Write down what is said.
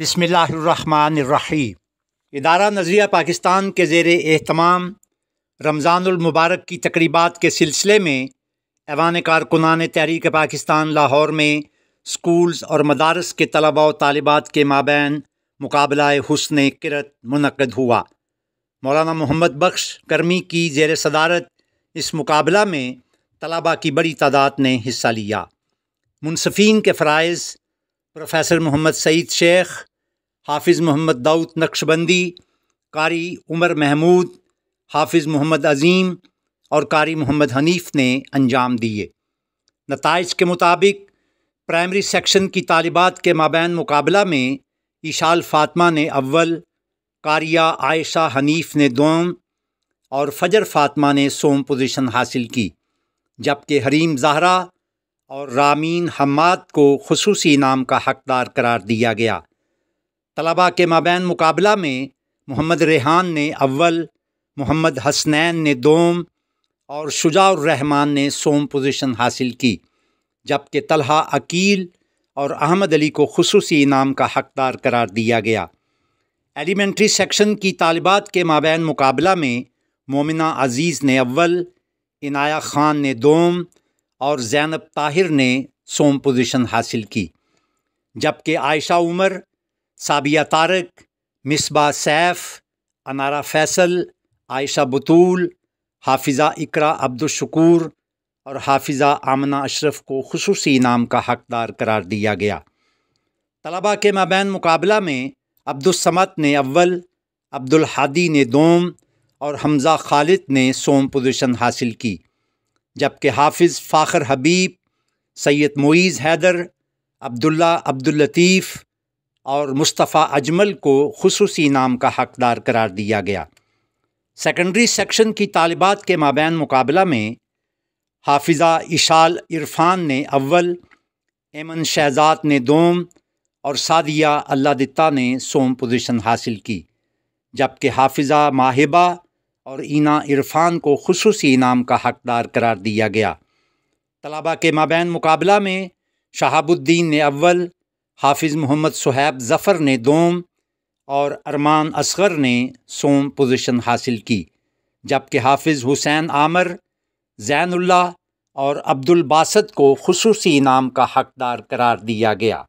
बसमीम इदारा नजरिया पाकिस्तान के जेर एहतमाम रमज़ानमबारक की तकरीबा के सिलसिले में एवान कारकुनान तहरीक पाकिस्तान लाहौर में स्कूल्स और मदारस के तलबा तलबात तालबात के माबैन मुकाबला हसन किरत मनद हुआ मौलाना मोहम्मद बख्श कर्मी की जेर सदारत इस मुकाबला में तलबा की बड़ी तादाद ने हिस्सा लिया मुनसफ़ीन के फ़रज़ प्रोफेसर मोहम्मद सईद शेख हाफिज़ मोहम्मद दाऊद नक्शबंदी कारी उमर महमूद हाफिज़ मोहम्मद अज़ीम और कारी मोहम्मद हनीफ ने अंजाम दिए नतज के मुताबिक प्राइमरी सेक्शन की तालिबात के माबैन मुकाबला में ईशाल फातमा ने अव्वल कारिया आयशा हनीफ ने दोम और फजर फातमा ने सोम पोजीशन हासिल की जबकि हरीम जहरा और रामीन हमाद को खसूस इनाम का हकदार करार दिया गया तलबा के मबैन मुकाबला में मोहम्मद रेहान ने अव्वल मोहम्मद हसनैन ने दोम और रहमान ने सोम पोजीशन हासिल की जबकि तलहा अकील और अहमद अली को खसूस इनाम का हकदार करार दिया गया एलिमेंट्री सेक्शन की तालबात के मबैन मुकाबला में मोमिना अजीज़ ने अव्वल इनाया ख़ान ने दोम और जैनब ताहिर ने सोम पोजीशन हासिल की जबकि आयशा उमर साबिया तारक मिसबा सैफ अनारा फैसल आयशा बतूल हाफिज़ा इकरा अब्दुलशकूर और हाफिज़ा आमना अशरफ को खसूस इनाम का हकदार करार दिया गया तलबा के मबैन मुकाबला में अब्दुलसमत ने अव्वल अब्दुल हादी ने दोम और हमज़ा खालिद ने सोम पोजीशन हासिल की जबकि हाफिज़ फ़ाखर हबीब सैयद मुईज़ हैदर अब्दुल्ला अब्दुल्लतीफ़ और मुस्तफ़ा अजमल को खसूस इनाम का हकदार करार दिया गया सेकेंडरी सेक्शन की तालिबात के माबैन मुकाबला में हाफिज़ा इशाल इरफान ने अव्वल एमन शहजाद ने दोम और सादिया अल्लादिता ने सोम पोजीशन हासिल की जबकि हाफिज़ा माहिबा और इना इरफान को खसूस इनाम का हकदार करार दिया गया तलबा के माबैन मुकाबला में शहाबुद्दीन ने अव्वल हाफिज़ मोहम्मद सुहैब ज़फ़र ने दोम और अरमान असगर ने सोम पोजीशन हासिल की जबकि हाफिज़ हुसैन आमर जैनुल्ला और अब्दुल बासत को खसूसी इनाम का हकदार करार दिया गया